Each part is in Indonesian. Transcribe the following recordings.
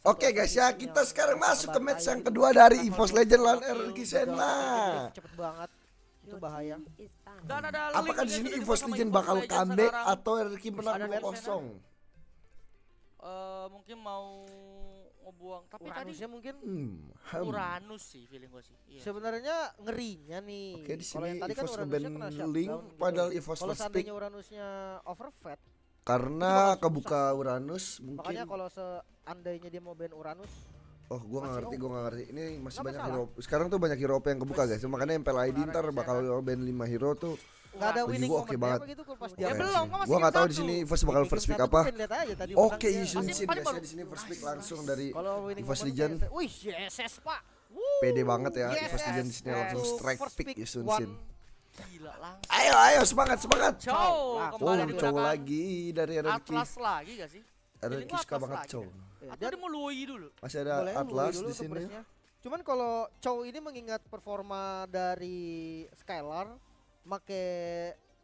Oke okay, guys ya, kita sekarang iya, masuk ke match yang kedua dari nah, EVOS Legend gitu lawan RRQ Senna. Cepet banget. Itu bahaya. Apakah di sini EVOS Legend bakal comeback atau RRQ menang 2 kosong? Eh, mungkin mau ngebuang tapi Uranus tadi mungkin hmm, hmm, Uranus sih feeling gue sih. Iya. Sebenarnya ngerinya nih. Oke di sini tadi kan Uranusnya link gitu. padahal Evos Kalau seandainya karena kebuka Uranus mungkin Makanya kalau andainya dia mau band Uranus Oh, gua gak ngerti, gua gak ngerti. Ini masih gak banyak masalah. hero. Sekarang tuh banyak hero yang kebuka, guys. Makanya MPL ID ntar bakal band 5 hero tuh Gak ada winning oke okay banget. Gitu, pas dia iya, ya iya, belum, iya. gua enggak tahu di sini first bakal first pick apa. Oke, Yushin Shin guys, di sini first pick langsung dari First Legion. Wih, SS Pak. Pede banget ya, First Legion di sini langsung strike pick Yushin Shin. Gila, Ayo ayo semangat semangat. Cow, oh, lagi dari Atlas lagi gak sih? Aaron Kiska banget cow. Iya. Atau dia mau luwi dulu. Masih ada Boleh, Atlas di sini. Cuman kalau Chow ini mengingat performa dari Skylar, make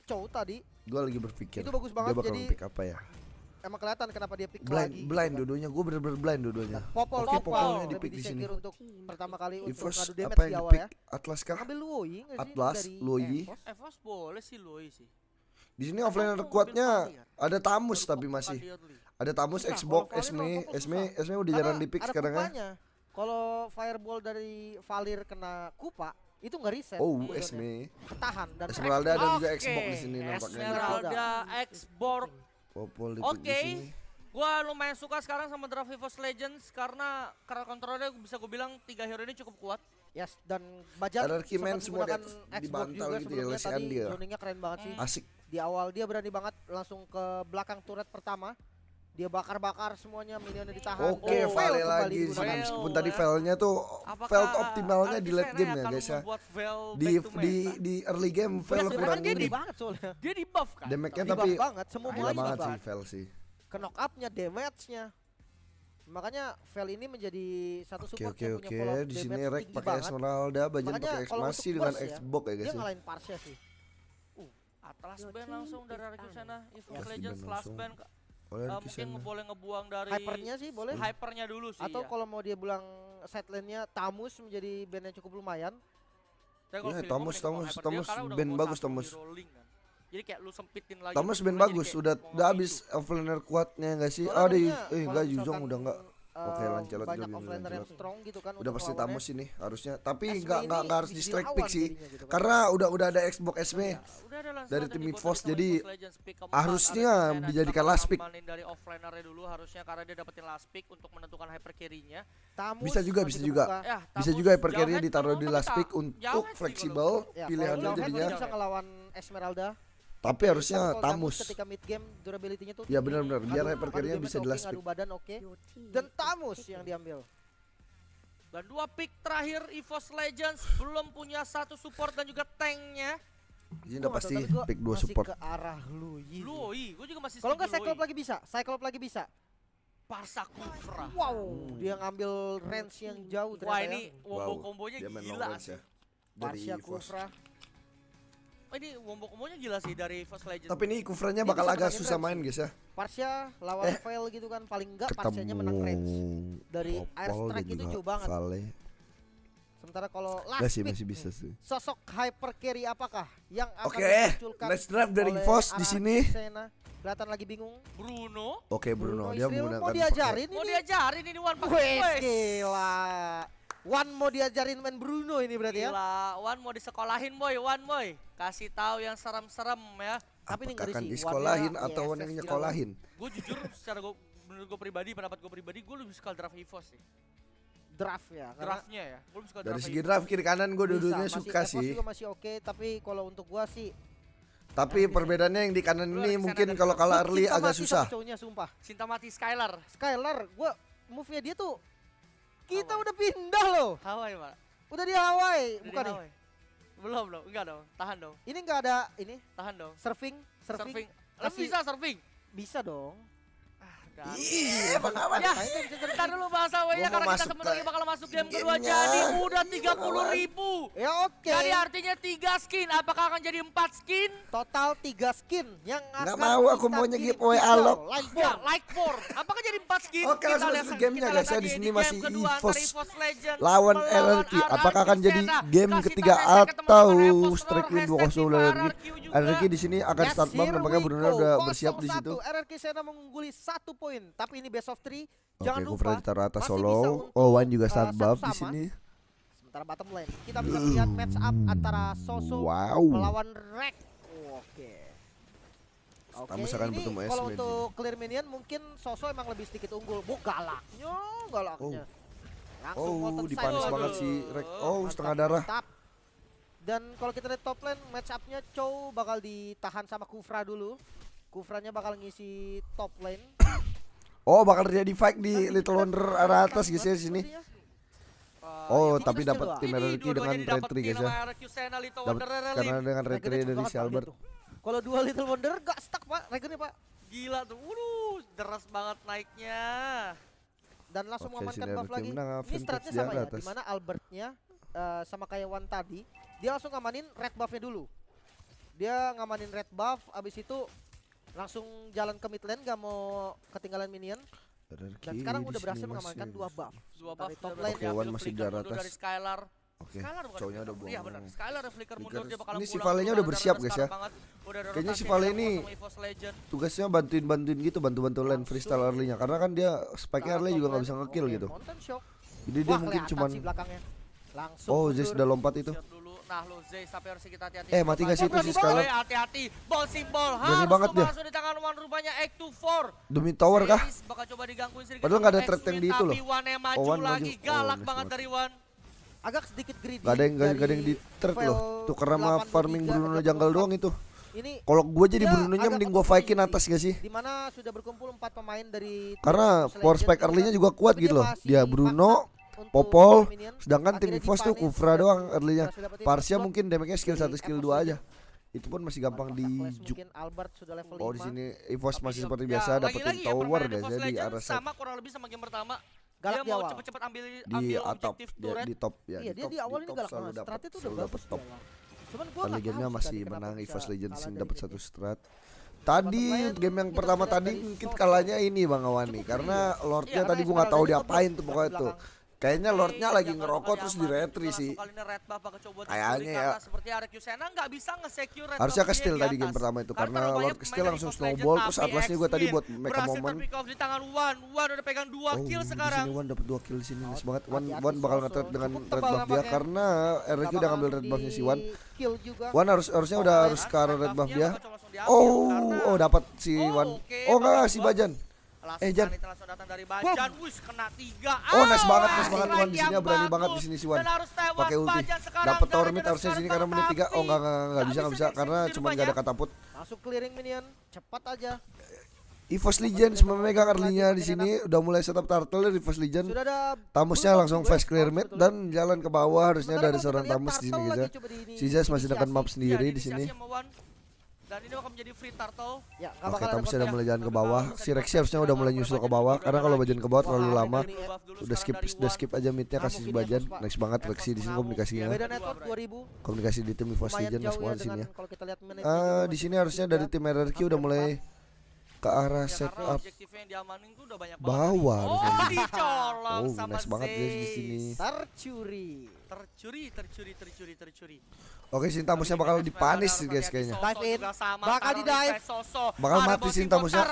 Chow tadi. Gue lagi berpikir. Itu bagus banget. Dia bakal jadi pick apa ya? Emang kelihatan kenapa dia pick blind, lagi. Blind kan? dudunya. gue bener-bener blind dudunya. Nah, Popol, okay, popolnya di pick di sini. Untuk pertama kali untuk Evos, untuk damage yang di awal ya. Atlas kah? Ambil Luoyi Atlas, Luoyi. Evos. Evos boleh sih Luoyi sih. Di sini offline kuatnya iya. ada Tamus tapi masih. Ada Tamus, Xbox, Esme, Esme, Esme udah jarang di pick sekarang kan. Kalau fireball dari Valir kena Kupa, itu nggak reset. Oh, iya, Esme. Tahan dan Esmeralda dan juga Xbox di sini nampaknya. Esmeralda, Xbox. Oke. di Oke. Gua lumayan suka sekarang sama draft Vivos Legends karena karena kontrolnya bisa gue bilang tiga hero ini cukup kuat. Yes, dan Bajar Anarchy Man semua dia di bantal gitu ya, lesehan dia. Keren banget sih. Asik. Di awal dia berani banget langsung ke belakang turret pertama. Dia bakar-bakar semuanya, minionnya ditahan. Oke, okay, oh, vale lagi Meskipun tadi failnya tuh fail optimalnya di late game ya guys ya. Di di di early game fail iya, kurang dia di banget soalnya. Dia di buff kan. Damage-nya tapi banget semua banget sih fail sih. Ke knock up-nya, damage-nya. Makanya fail ini menjadi satu support okay, okay, yang punya okay. Di sini Rek pakai Esmeralda, banyak pakai X dengan ya, Xbox ya, guys. Dia ya. ngalahin parsia sih. Atlas Band langsung dari arah sana Evil Atlas Legends band last band oleh uh, eh, mungkin boleh ngebuang dari hypernya sih boleh hypernya dulu sih atau ya. kalau mau dia bilang setlenya Tamus menjadi band yang cukup lumayan ya, yeah, Tamus Tamus Tamus band bagus Tamus kan. jadi kayak lu sempitin lagi Tamus gitu, band bagus udah udah gitu. habis offlaner kuatnya enggak sih ada eh enggak Yuzong udah enggak uh, Oke eh, lanjut, banyak offlaner yang strong gitu kan udah pasti tamu sih ya. harusnya tapi nggak nggak harus di strike pick sih gitu, kan. karena udah udah ada Xbox ya. dari tim Force jadi harusnya dijadikan last pick dari offlanernya dulu harusnya karena dia dapetin last pick untuk menentukan hyper carry ya, bisa juga bisa juga bisa juga hyper carry ditaruh di last pick untuk fleksibel pilihannya jadinya bisa ngelawan Esmeralda tapi harusnya Tamus. Ketika mid game durability-nya tuh Ya benar-benar biar hyper bisa jelas okay, badan Okay. Dan Tamus yang diambil. Dan dua pick terakhir EVOS Legends belum punya satu support dan juga tanknya. Ini udah pasti pick dua support. Masih ke arah lu yi gua juga masih Kalau nggak Cyclops lagi bisa, Cyclops lagi bisa. Parsa Kufra. Wow, dia ngambil range yang jauh Wah, ini ya. wow. combo-kombonya gila sih. Parsa Kufra. Oh, ini wombo kombonya gila sih dari First Legend. Tapi ini Kufrenya bakal agak susah main guys ya. Parsia lawan eh, gitu kan paling enggak Parsianya menang range. Dari air strike itu jauh banget. Vale. Sementara kalau last masih, masih bisa sih. Sosok hyper carry apakah yang akan okay. dimunculkan? Oke, drive dari Vos di sini. Sena. Kelihatan lagi bingung. Bruno. Oke, okay, Bruno. Bruno dia menggunakan mau diajarin ini. Mau diajarin ini One Pack. Wes, gila. One mau diajarin main Bruno ini berarti ya? Gila. ya? One mau disekolahin boy, One boy. Kasih tahu yang serem-serem ya. Tapi ini akan disekolahin One ya? atau One yang nyekolahin? Gue jujur secara gue menurut gue pribadi, pendapat gue pribadi, gue lebih suka draft Evo sih draft ya draftnya ya gue suka dari segi draft kiri kanan gue duduknya suka sih masih oke okay, tapi kalau untuk gue sih tapi perbedaannya yang di kanan ini mungkin kalau kalah early agak susah. Cinta mati Skylar. Skylar, gue move-nya dia tuh kita Hawaii. udah pindah loh. Hawaii pak. Udah di Hawaii, udah bukan di Hawaii. nih? Belum belum, enggak dong. Tahan dong. Ini enggak ada ini. Tahan dong. Surfing, surfing. surfing. Kasih... Bisa surfing. Bisa dong. Kan? Iya, eh, Bang Awan. Ya, dulu Bang ya, karena kita sebentar lagi bakal masuk game kedua jadi udah 30 ribu. Ya, oke. Jadi artinya 3 skin, apakah akan jadi 4 skin? Total 3 skin yang Nggak mau aku maunya giveaway gitu. alok. Like ya, for, like for. Apakah jadi 4 skin? Oke, langsung masuk guys. Ya di sini masih EVOS lawan RRQ. Apakah akan jadi game ketiga atau Strike Win 2-0 RRQ? RRQ di sini akan start bang, nampaknya benar-benar udah bersiap di situ. RRQ Sena mengungguli 1 poin poin. Tapi ini best of 3. Jangan Oke, lupa. Oke, atas solo. Oh, Wan juga eh, start uh, buff di sini. Sementara bottom lane kita bisa lihat match up hmm. antara Soso wow. melawan Rek. Oke. okay. Oke, okay, ini bertemu kalau untuk clear minion mungkin Soso emang lebih sedikit unggul. Bu galaknya, galaknya. Oh. Langsung oh, dipanis banget si Rek. Oh, mantap, setengah darah. Mantap. Dan kalau kita lihat top lane, match up-nya Chow bakal ditahan sama Kufra dulu. Kufrannya bakal ngisi top lane. Oh, bakal terjadi fight di nah, Little Wonder arah atas guys gitu ya di sini. Eh, oh, tapi dapat tim Rarity dengan retry guys ya. Dapat karena dengan retry dari si Albert. Kalau dua Little Wonder gak stuck, Pak. Regennya, Pak. Gila tuh. Waduh, deras banget naiknya. Dan langsung okay, mengamankan buff lagi. Nah, ini stratnya sama ya, dimana Albertnya uh, sama kayak Wan tadi, dia langsung ngamanin red buffnya dulu. Dia ngamanin red buff, abis itu Langsung jalan ke mid lane gak mau ketinggalan minion. Dan sekarang udah berhasil mengamankan dua buff. Dua buff dari top lane. okay, masih di atas. Dari Skylar. Oke, okay. cowoknya udah buang. Iya benar. Skylar flicker mundur dia bakal Ini si Valenya udah bersiap guys ya. Kayaknya si Vale ini tugasnya bantuin-bantuin gitu, bantu-bantu lane freestyle early-nya karena kan dia spike-nya early juga nggak bisa ngekill gitu. Jadi dia mungkin cuman Oh, Jess udah lompat itu. Nah, lu Zay sampai harus kita hati-hati. Eh, mati enggak sih itu sih sekali? Hati-hati. Ball simbol harus banget dia. Langsung di tangan Wan rupanya x to Demi tower kah? Bakal coba digangguin sedikit. Padahal enggak ada threat yang di itu loh. Tapi maju oh, lagi. Galak oh, banget dari Wan. Agak sedikit greedy. Enggak ada yang enggak ada yang di threat loh. Tuh karena farming Bruno jungle doang itu ini kalau gue jadi iya, Bruno mending gue Viking atas gak sih mana sudah berkumpul empat pemain dari karena force pack early nya juga kuat gitu loh dia Bruno Popol sedangkan tim Evos tuh Kufra doang early-nya Parsia mungkin damage-nya skill 1 skill 2 aja itu pun masih gampang dijuk. Oh di sini Evos masih seperti ya, biasa dapetin ya, tower guys. jadi arah sama kurang lebih sama game pertama galak dia di awal. cepet-cepet ambil, ambil ya, di atop dia, di top ya iya, di dia top, di awal ini galak banget strat itu udah bagus top cuman gua legendnya masih menang Evos Legends ini dapat satu strat Tadi game yang pertama tadi mungkin kalahnya ini Bang Awani karena Lordnya tadi gua nggak tahu diapain tuh pokoknya tuh. Kayaknya Lordnya lagi ngerokok terus di retri sih. Kayaknya ya. Harusnya ke steal tadi game pertama itu karena, Lord ke steal langsung snowball terus atlasnya gue tadi buat make a moment. di tangan Wan. Wan udah pegang 2 kill sekarang. Sini Wan dapat 2 kill di sini. Semangat Wan oh, Wan bakal ngetrade dengan red buff dia karena RNG udah ngambil red buffnya si Wan. Wan harus harusnya oh, udah harus ke red buff dia. Oh, oh dapat si Wan. Oh enggak oh, si Bajan eh, Jan. Oh, nice ah, banget, nice banget Wan di sini berani banget di sini si Wan. Pakai ulti. Dapat tower mid harusnya sini karena menit 3. Oh, enggak enggak enggak bisa enggak bisa karena cuma enggak ada kataput masuk clearing minion, cepat aja. EVOS Legion memegang early-nya di sini udah mulai setup turtle ya, EVOS Legion. Tamusnya langsung fast ya. clear mid dan jalan ke bawah harusnya dari seorang Tamus di sini si Sijas masih dekat map sendiri iya, di sini. Dan ini bakal menjadi free turtle. Ya, Oke, okay, Tamsi sudah mulai jalan ke bawah. Si Rexy harusnya udah mulai nyusul ke bawah karena kalau bajan ke bawah terlalu lama. Udah skip udah skip aja midnya kasih si bajan. Next banget Rexy di sini komunikasinya. Komunikasi di tim EVOS Legend next banget sini ya. uh, di sini harusnya dari tim RRQ udah mulai ke arah set iya, setup bawah. Oh, dicolong oh, sama nice banget guys di sini. Tercuri. Tercuri, tercuri, tercuri, tercuri. Oke, musnya bakal dipanis sih guys kayaknya. Bakal di dive. Bakal mati musnya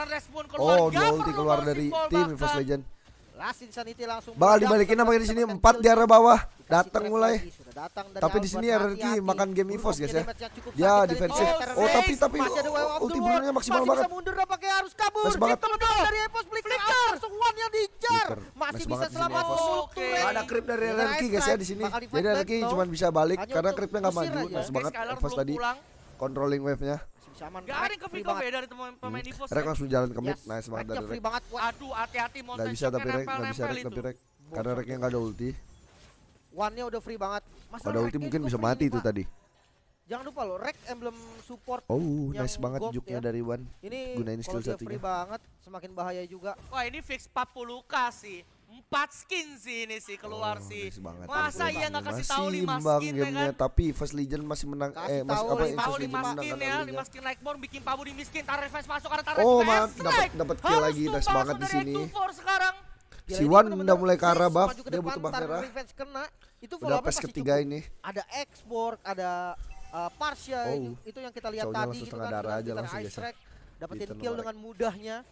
Oh, ulti keluar dari tim Invas Legend bakal dibalikin sama di sini empat di arah bawah. Datang mulai. tapi di sini RRQ makan game EVOS guys ya. Dia ya, defensif. Oh, tapi tapi ulti burungnya maksimal banget. mundur pakai harus kabur. Nice banget. dari EVOS flicker langsung one yang dijar. Masih bisa selamat Oke. Ada creep dari iya, RRQ guys ya di sini. Jadi RRQ cuma bisa balik karena creepnya gak maju. Nice banget EVOS tadi. Controlling wave-nya. Shaman Gak ada yang ke dari teman pemain hmm. Evos Rek kan? langsung jalan ke mid, yes. nice banget dari Rek banget, Aduh hati-hati mau Gak bisa tapi Rek, gak bisa Rek, tapi Rek Karena Reknya gak ada ulti One-nya udah free banget Masa Ada ulti mungkin bisa mati itu tadi Jangan lupa loh, Rek emblem support Oh, nice banget juknya ya. dari one Ini gunain skill satunya free banget, semakin bahaya juga Wah ini fix 40k sih empat skin sih ini sih keluar oh, sih. Banget. Masa iya nggak kasih tahu lima skin ya kan? Tapi First Legion masih menang. Kasih eh, mas, tahu, apa, tahu lima skin ya, lima skin Lightborn bikin Pabu di miskin. Tarik Evas masuk karena tarik Oh, mantap dapat dapat kill lagi nice banget di sini. sekarang. Si Wan udah mulai ke arah buff, dia butuh buff merah. Itu udah pas ketiga ini. Ada export, ada uh, partial oh. itu yang kita lihat tadi gitu kan. Darah aja langsung dapetin gitu, kill dengan mudahnya.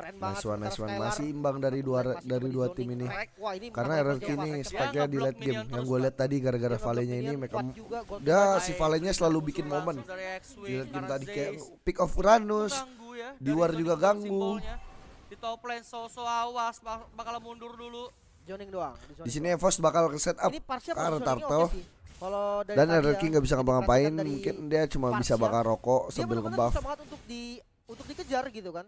Keren banget. one, nice one. Masih imbang dari dua dari dua tim ini. Wah, ini Karena RRQ ini sepertinya di late game. Yang gue lihat tadi gara-gara valenya ini mereka dia si valenya selalu bikin momen. Di late game tadi kayak pick of Uranus. Di luar juga ganggu. Di top lane so awas bakal mundur dulu. Joning doang. Di sini Evos bakal ke setup karena Turtle. Kalau dan RRQ nggak bisa ngapa-ngapain, mungkin dia cuma bisa bakar rokok sambil kebab. di untuk dikejar gitu kan.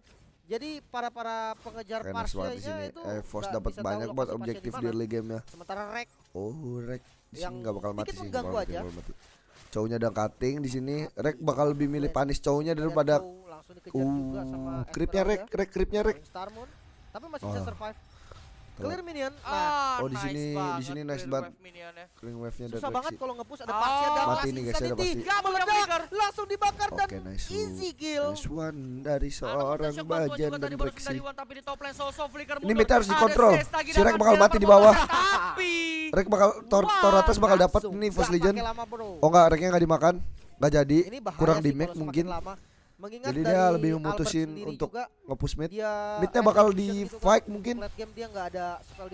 Jadi para para pengejar parsialnya itu eh, Force dapat banyak buat objektif di early game ya. Sementara Rek. Oh, Rek di sini nggak bakal mati sih. Mengganggu aja. Ya. Mati. Cowoknya udah cutting di sini. Rek bakal lebih milih panis cowoknya daripada Uh, kripnya Rek, Rek kripnya Rek. Tapi masih bisa ah. survive. Clear minion. Ah, nah. Oh, oh di sini di sini nice banget. Clearing wave-nya Susah banget kalau ngepus push ada oh, mati nih guys ada pasti. Tiga meledak, langsung dibakar okay, dan nice easy kill. Nice one dari seorang Bajen dan Brexy. Ini meta harus dikontrol. Si Rek bakal mati di bawah. Rek bakal tor tor atas bakal dapat nih First Legion. Oh enggak, Reknya enggak dimakan. Enggak jadi. Kurang damage mungkin. Lama. Mengingat Jadi dia lebih memutusin untuk ngepus mid. Midnya bakal di fight mungkin. mungkin. Dia ada spell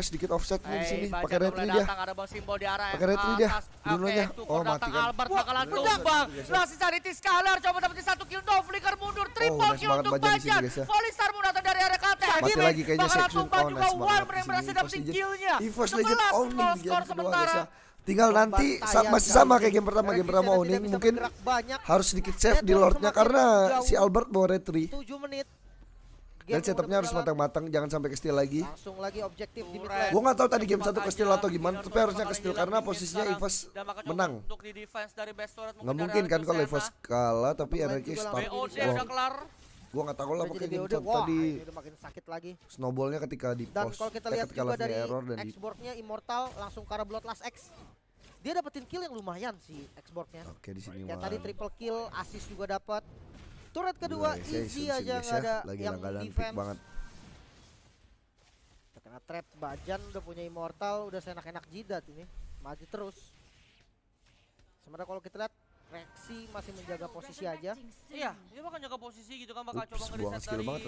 sedikit offset hey, di sini pakai red dia. Pakai red dia. Brunenya oh mati kan. Albert bakalan tumbang. Masih cari Tiskaler coba dapetin satu kill no flicker mundur oh, triple kill untuk Bajan. Volley Star Munato dari area counter. Mati lagi kayaknya Seksun. Oh nice banget. Bakalan tumbang juga Warmer yang berhasil dapetin killnya. Evos Legend on skor sementara. Ya. Tinggal nanti masih sama kayak game pertama game pertama ini mungkin harus sedikit save di lordnya karena si Albert bawa retri. Dan setupnya harus matang-matang, jangan sampai ke steal lagi. Langsung lagi objektif Gua nggak tahu tadi game satu ke steal atau gimana, tapi harusnya ke steal karena posisinya Ivas menang. Nggak mungkin kan kalau Ivas kalah tapi energi stop. gue gua nggak tahu lah pakai game satu tadi snowballnya ketika di post dan kalau kita error dan di immortal langsung karena bloodlust X dia dapetin kill yang lumayan sih ekspornya. Oke di sini. Ya, tadi triple kill, assist juga dapat. Turret kedua easy easy aja nggak ya. ada Lagi yang defense. Banget. Terkena trap, Bajan udah punya immortal, udah seenak-enak jidat ini. Maju terus. Sementara kalau kita lihat Reksi masih menjaga posisi aja. Iya, dia bakal jaga posisi gitu kan bakal Ups, coba nge-reset dari banget,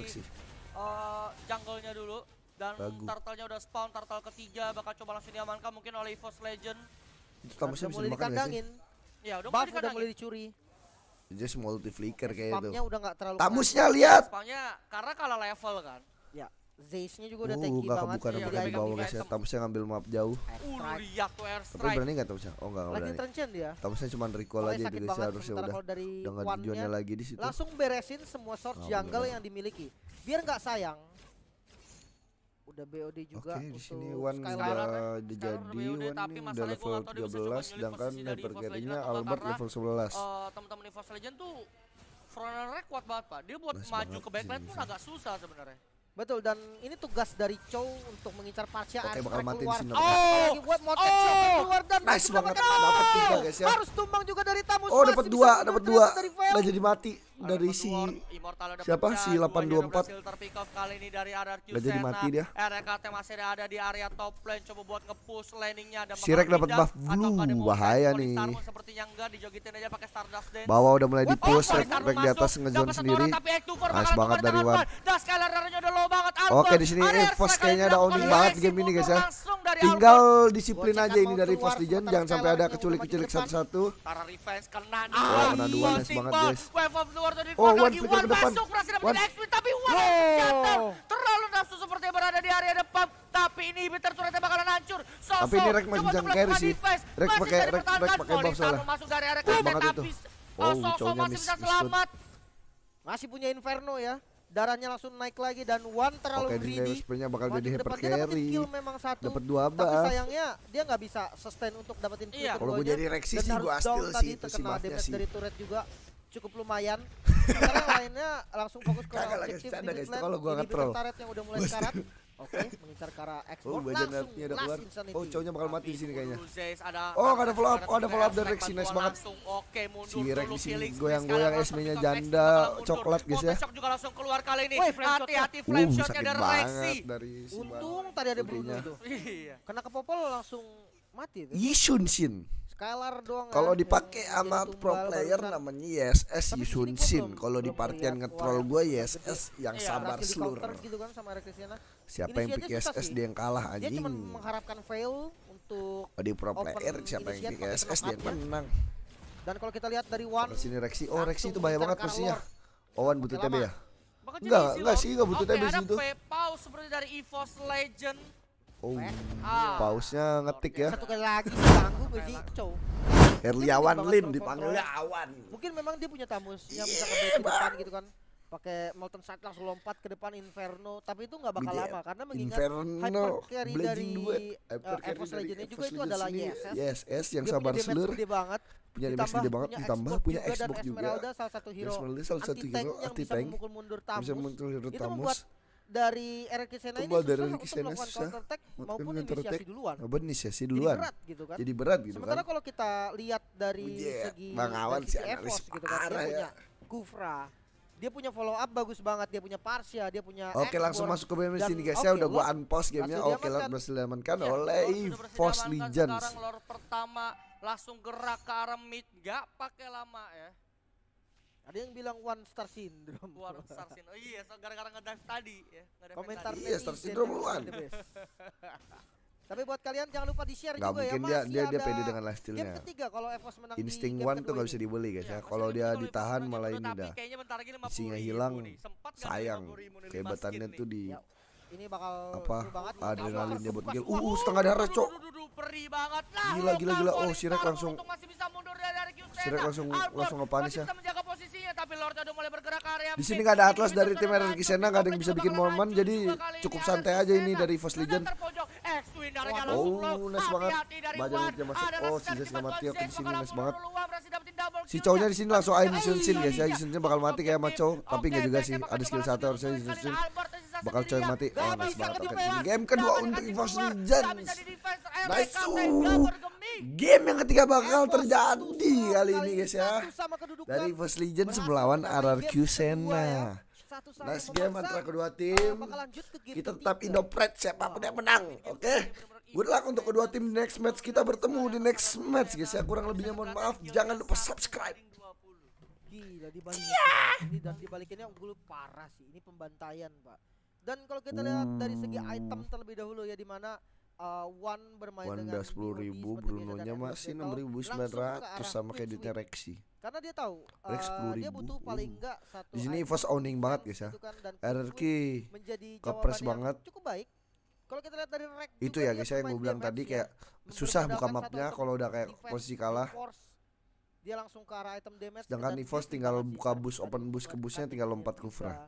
uh, jungle-nya dulu dan Bagus. turtle-nya udah spawn turtle ketiga bakal coba langsung diamankan mungkin oleh Force Legend itu tamusnya bisa mulai dimakan dikandangin. Ya, udah Buff udah mulai dicuri. Dia multi flicker kayak itu. udah gak terlalu Tamusnya lihat. Spamnya karena kalah level kan. Ya. Zeisnya juga udah uh, tanky kebuka Bukan iya, bawah guys ya. Tamusnya ngambil map jauh. Uh, tuh air strike. Tapi berani nggak Tamusnya? Oh nggak berani. Tamusnya cuma recall aja gitu guys ya, harusnya udah. Dengan tujuannya lagi di situ. Langsung beresin semua short jungle yang dimiliki. Biar nggak sayang udah BOD juga okay, di sini Wan udah jadi Wan ini udah level 13 sedangkan Nevergerry-nya Albert level 11. Uh, eh, teman-teman Force Legend tuh frontrunner kuat banget, Pak. Dia buat Mas maju ke backline pun agak susah sebenarnya. Betul dan ini tugas dari Chow untuk mengincar Parsha Oke, bakal keluar. oh, lagi buat Motet oh, keluar dan nice banget dapat tiga guys ya. Harus tumbang juga dari tamu. Oh, dapat dua, dapat dua. Udah jadi mati dari si siapa si 824 kali dari Gak jadi mati dia. RKT e masih ada di area top lane coba buat ngepush landingnya ada Sirek dapat buff blue bahaya nih. Sepertinya enggak dijogitin aja pakai Stardust Dance. Bawah udah mulai di-push Rek di atas ngezone sendiri. Nice banget dari Wan. Oke di sini Evos kayaknya ada owning banget game ini guys ya. Tinggal disiplin aja ini dari Evos Legend jangan sampai ada keculik-keculik satu-satu. Karena defense kena. Oh, kena dua iya, nice banget guys. Morto di oh, lagi. Wan masuk berhasil dapat next win tapi Wan jatuh. Terlalu nafsu seperti berada di area depan. Tapi ini Peter turretnya bakalan hancur. -so. tapi ini Rek masih bisa carry sih. Rek pakai Rek pakai buff soalnya. Masuk dari area kaget tapi -so oh, masih bisa selamat. Masih punya Inferno ya darahnya langsung naik lagi dan One terlalu okay, greedy. Oke, bakal jadi hyper carry. Kill memang satu. Dapat 12. Tapi sayangnya dia nggak bisa sustain untuk dapetin iya. kill iya. Kalau gue jadi Rexy sih gue astil sih itu sih damage dari turret juga cukup lumayan. Karena lainnya langsung fokus ke Kaga objektif di mid Kalau gua ngetrol. Turret yang udah mulai sekarat. Oke, okay, mengincar ke arah ekspor oh, langsung udah keluar. Oh, cowoknya bakal mati di sini kayaknya. oh, ada follow up, oh, ada follow up dari Rex, nice banget. Oke, mundur si Rex sini goyang-goyang SM-nya janda coklat guys ya. Shock juga langsung keluar kali ini. Hati-hati uh, flame shot-nya dari Rexi. Untung tadi ada Bruno itu. Iya. Kena kepopol langsung mati. Yishun Shin. Kalar doang. Kalau eh. dipakai sama pro player besar. namanya YSS Yusun Sin. Kalau di partian ngetrol gue YSS iya, yang iya, sabar seluruh. Gitu kan sama Siapa yang pick YSS dia yang kalah anjing. Dia cuma mengharapkan fail untuk oh, di pro player siapa yang pick YSS dia yang menang. Dan kalau kita lihat dari Wan sini Rexi, oh Rexi itu bahaya banget mestinya Owan oh, butuh TB ya? Enggak, enggak sih enggak butuh TB sih itu. Oke, seperti dari EVOS Legend Oh, iya. pausnya ngetik ya. Satu kali lagi ganggu cow. Herliawan Lim dipanggilnya Herliawan. Mungkin memang dia punya tamus yang iya, bisa ke depan gitu kan pakai molten sight langsung lompat ke depan Inferno tapi itu nggak bakal iya. lama karena mengingat Inferno, hyper carry dari Epos eh, Legendnya juga itu adalah yes, yes yang sabar Slur gede banget punya damage gede banget ditambah punya Xbox juga, juga. Esmeralda salah satu hero Esmeralda salah satu hero anti tank yang bisa memukul mundur Tamus bisa mundur Tamus dari Eric Sena ini susah dari Eric Sena untuk susah. counter attack maupun counter -attack. inisiasi duluan. Maupun inisiasi duluan. Jadi berat gitu kan. Jadi berat gitu Sementara kan. kalau kita lihat dari oh, yeah. segi Bang Awan si analis gitu kan, dia ya. punya Kufra. Dia punya follow up bagus banget, dia punya Parsia, dia punya Oke, okay, langsung masuk ke BMS ini guys ya, udah gua unpost game-nya. Oke, okay, berhasil diamankan iya, oleh Force Legends. Sekarang lore pertama langsung gerak ke arah mid, enggak pakai lama ya. Ada yang bilang one star syndrome. One star syndrome. Oh iya, so, gara-gara ngedive tadi ya. Komentar tadi. Iya, star syndrome luan. Tapi buat kalian jangan lupa di-share juga mungkin ya. mungkin iya, dia dia dia pede dengan lastilnya. nya Game ketiga kalau Evos menang Insting di game one tuh gak bisa dibeli guys ya. Iya, kalau dia ditahan malah ini dah. Isinya hilang. Kan Sayang. Kehebatannya tuh di ya ini bakal apa ada adrenalin dia buat gil uh setengah darah cok gila gila gila oh Sirek langsung Sirek langsung langsung ngepanis ya Di sini nggak ada atlas dari tim RRQ Sena nggak ada yang bisa bikin momen jadi cukup santai aja ini dari First Legion. Oh, nice banget. Baja udah masuk. Oh, si Zes nggak mati oke di sini nice banget. Si cowoknya di sini langsung aim Sun Sin guys ya. Sun Sin bakal mati kayak maco tapi nggak juga sih ada skill satu harusnya Sun Sin bakal coy mati oh nice banget oke okay. game kedua untuk Evos Legends nice game yang ketiga bakal terjadi kali ini guys ya dari Evos Legends melawan RRQ Sena ya. nice game antara kedua tim kita tetap Indopret pun yang menang oke okay? Good luck untuk kedua tim di next match Kita bertemu di next match guys ya Kurang lebihnya mohon maaf Jangan lupa subscribe Gila dibalikin yeah. Ini dan dibalikinnya gue parah sih Ini pembantaian pak dan kalau kita lihat hmm. dari segi oh. item terlebih dahulu ya di mana uh, One bermain One dengan sepuluh ribu, Bruno nya masih enam ribu sembilan ratus sama kayak di Terexi. Karena dia tahu uh, dia butuh uh. paling enggak satu. Di sini first owning banget guys ya. RRQ kepres banget. Cukup baik. Kalau kita lihat dari rek itu ya guys yang gue bilang tadi ya. kayak susah buka mapnya kalau udah kayak posisi kalah dia langsung ke arah item damage sedangkan Nivos tinggal buka bus open bus ke busnya tinggal lompat kufra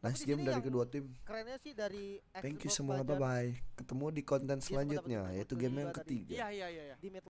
Nice game dari kedua tim. Kerennya sih dari Thank you semua bye bye. Ketemu di konten iya, selanjutnya yaitu game yang ketiga. Iya iya iya. iya.